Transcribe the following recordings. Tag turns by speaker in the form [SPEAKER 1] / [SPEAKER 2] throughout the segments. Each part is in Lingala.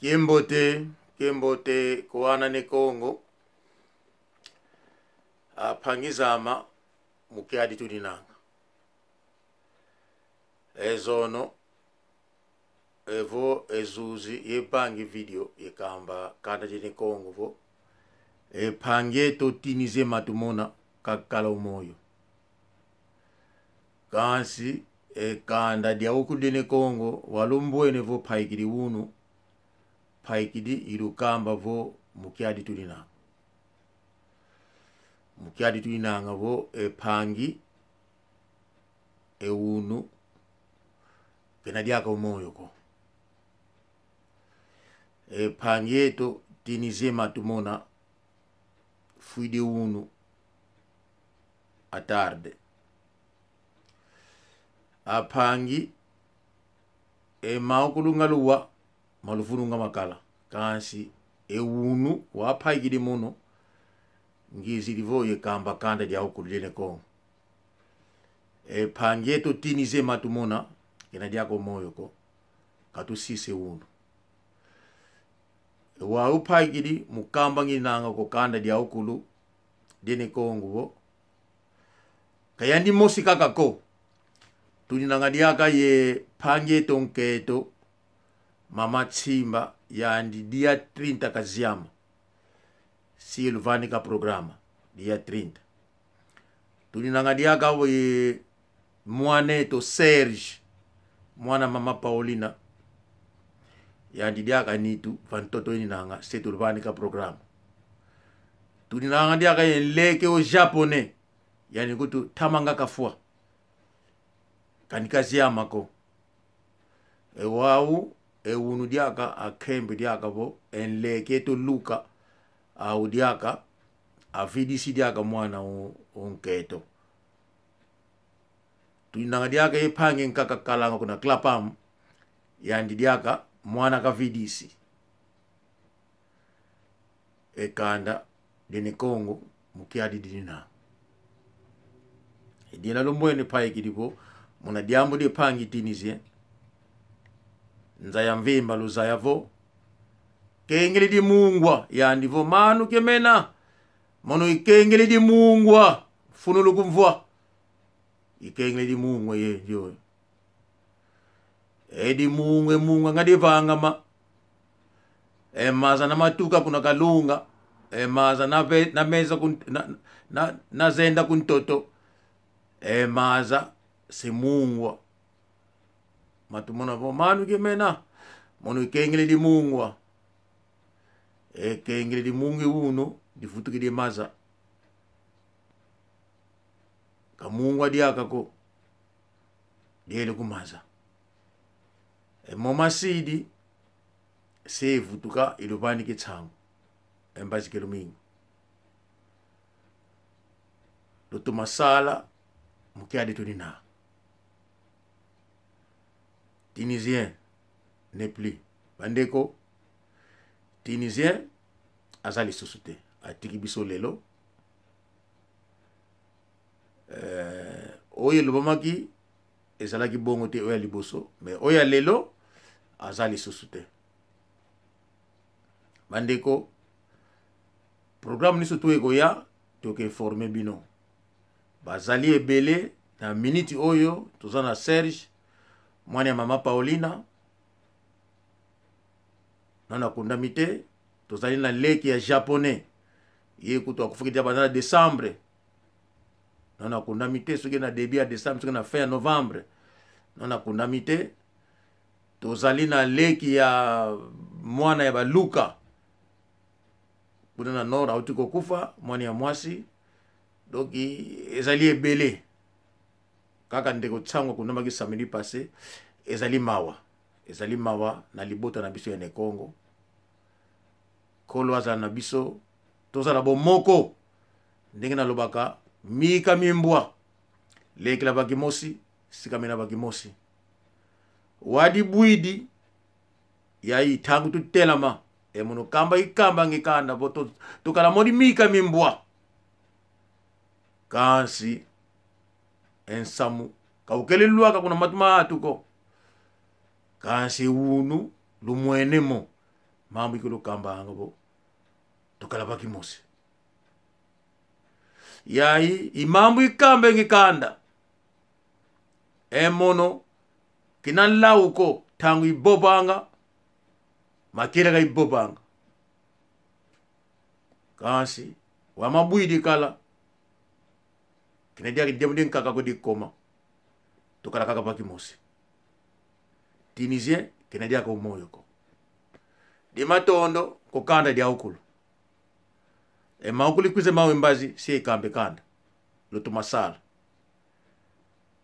[SPEAKER 1] Kimbote, Kimbote kuwana nekongo aphangizama mukyadi tulinanga ezono evo ezuzi yepange video yekamba kanda jene kongo vo epange totinize matumona kakala umoyo kansi ekanda dia okudene kongo walumbwene vo phayikili wunu phayikidi irukamba vo mukyadi tulina mukyadi tulinanga vo epangi ewunu penadyaka umoyo ko epangi yetu tinizema tumona fuidi unu atarde apangi emaokulungaluwa maluvulunga makala kansi ewunu waphayikile muno ngizilivoye kamba kanda lyauku lileneko ephangye totinize matu muna kena lyako moyoko katusise uno wauphayikili mukamba nginanga kokanda lyaukulu lyeneko nguvo kayandi mosi kakako tulinanga lyaka ye phangye tonketo mama tsimba yandi dia 30 kaziyama silvani programa dia 30 tulinanga diaka mwaneto serge mwana mama paulina yandi diaka nitu vantoto ininanga setulvani programa tulinanga diaka yenleke o japonais yani kutu thamanga kafua kanikaziyamako ewawu eunu diaka akhembe diaka bo enleke to luka au diaka afidisi diaka mwana onketo tuinanga diaka epange nkaka kalanga kuna klapam yandi diaka mwana kavidisi ekanda dene kongo mukiadi dinina idina e lomwene paikilipo muna diambo dipangitinizie nza yamvimba luza yavo kengeli di mungwa yandivo manu kemena mano ikengeli di mungwa funulu kumvwa ikengeli di mungwe ye ndiyo edi mungwe mungwa ngadivangama emaza na matuka kuna kalunga emaza nave, nameza kun, na, na, nazenda kuntoto emaza simungwa matumona vo manu ke mena mono ikengele di mungwa ekengele di mungi uno difutuki di maza kamungwa diakako diele kumaza emomasidi sevutuka ilupani e ke tsango embazi ke lumingi lutumasala mukiadi tuni nawo tunisien n'est plus bandeko tunisien aza lisusu te atiki biso lelo euh, oyo elobamaki ezalaki bongo te oyo ya liboso me oyo ya lelo aza lisusu te bandeko programme nyonso to ekoya tokoinforme bino bazali ebele na miniti oyo toza na serge mwana ya mama paulina nano akundami te tozali na leki ya japonais ye kutu akufiki te banda na décembre nano akundami te soki na début ya décembre soki na fin ya novembre nano akundami te tozali na leki ya mwana ya baluka kuna na nord auti kokufa mwana ya mwasi donki ezali ebele kaka ndeko ntango kunamaki samedi passé ezali mawa ezali mawa na libota na biso ya nekongo kolo azala na biso tozala bomoko ndenge nalobaka mika mimbwa lekela bakimosi sikamena bakimosi wadi bwidi yayi tangu tutelama emuno kamba ikamba ngikanda bo tokala modi mika mimbwa kansi en samu kuna matumaatu ko kansi wunu lumwenemo mambo ikulukambanga bo tukalaba kimosi yayi imambo ikambe ngikanda emono kinanlauko tangu ibobanga makira ga ibobanga kansi wamabwidi kala kinadiaki demden kaka kodi koma tokala kaka paki mosi tunisien kinadiaki umoyo ko dimatondo kokanda diaukulu emaukulu kuze mawe mbazi si ekambe kanda lutumasala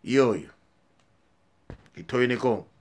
[SPEAKER 1] iyoyo itoyo ni kongo